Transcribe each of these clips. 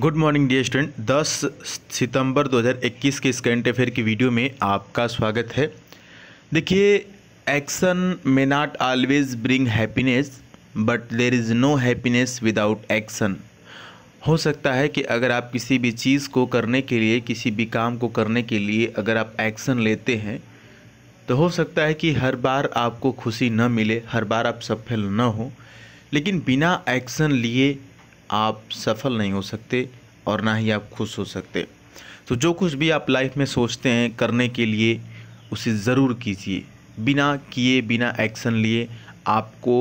good morning dear student 10 सितंबर 2021 के इस करंट अफेयर की वीडियो में आपका स्वागत है देखिए action may not always bring happiness but there is no happiness without action हो सकता है कि अगर आप किसी भी चीज़ को करने के लिए किसी भी काम को करने के लिए अगर आप एक्शन लेते हैं तो हो सकता है कि हर बार आपको खुशी न मिले हर बार आप सफल न हो लेकिन बिना एक्शन लिए आप सफल नहीं हो सकते और ना ही आप खुश हो सकते तो जो कुछ भी आप लाइफ में सोचते हैं करने के लिए उसे ज़रूर कीजिए बिना किए बिना एक्शन लिए आपको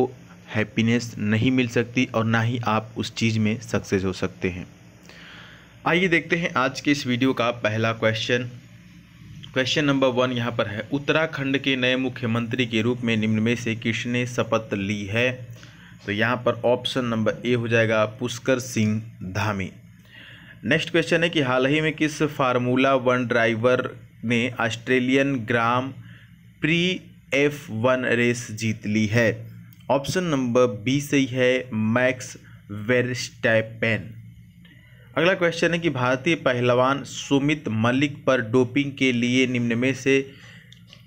हैप्पीनेस नहीं मिल सकती और ना ही आप उस चीज़ में सक्सेस हो सकते हैं आइए देखते हैं आज के इस वीडियो का पहला क्वेश्चन क्वेश्चन नंबर वन यहाँ पर है उत्तराखंड के नए मुख्यमंत्री के रूप में निम्न में से किसने शपथ ली है तो यहाँ पर ऑप्शन नंबर ए हो जाएगा पुष्कर सिंह धामी नेक्स्ट क्वेश्चन है कि हाल ही में किस फार्मूला वन ड्राइवर ने Australian Grand Prix F one race जीत ली है ऑप्शन नंबर बी सही है मैक्स वेरस्टैपेन अगला क्वेश्चन है कि भारतीय पहलवान सुमित मलिक पर डोपिंग के लिए निम्न में से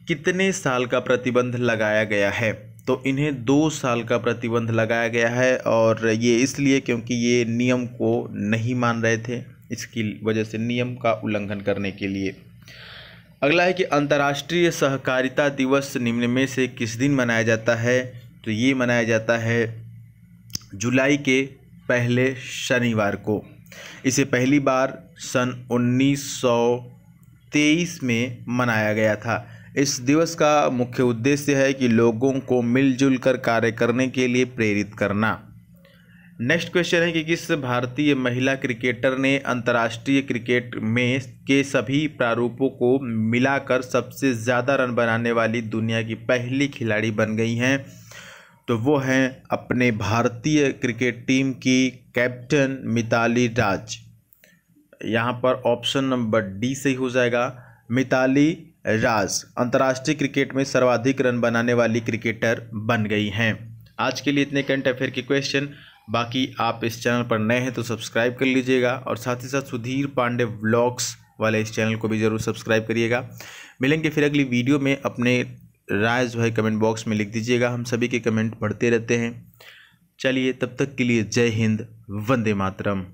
कितने साल का प्रतिबंध लगाया गया है तो इन्हें दो साल का प्रतिबंध लगाया गया है और ये इसलिए क्योंकि ये नियम को नहीं मान रहे थे इसकी वजह से नियम का उल्लंघन करने के लिए अगला है कि अंतर्राष्ट्रीय सहकारिता दिवस निम्न में से किस दिन मनाया जाता है तो ये मनाया जाता है जुलाई के पहले शनिवार को इसे पहली बार सन 1923 में मनाया गया था इस दिवस का मुख्य उद्देश्य है कि लोगों को मिलजुल कर कार्य करने के लिए प्रेरित करना नेक्स्ट क्वेश्चन है कि किस भारतीय महिला क्रिकेटर ने अंतर्राष्ट्रीय क्रिकेट में के सभी प्रारूपों को मिलाकर सबसे ज़्यादा रन बनाने वाली दुनिया की पहली खिलाड़ी बन गई हैं तो वो हैं अपने भारतीय क्रिकेट टीम की कैप्टन मिताली राज यहाँ पर ऑप्शन नंबर डी सही हो जाएगा मिताली राज अंतर्राष्ट्रीय क्रिकेट में सर्वाधिक रन बनाने वाली क्रिकेटर बन गई हैं आज के लिए इतने करंट अफेयर के क्वेश्चन बाकी आप इस चैनल पर नए हैं तो सब्सक्राइब कर लीजिएगा और साथ ही साथ सुधीर पांडे व्लॉग्स वाले इस चैनल को भी ज़रूर सब्सक्राइब करिएगा मिलेंगे फिर अगली वीडियो में अपने राय जो है कमेंट बॉक्स में लिख दीजिएगा हम सभी के कमेंट पढ़ते रहते हैं चलिए तब तक के लिए जय हिंद वंदे मातरम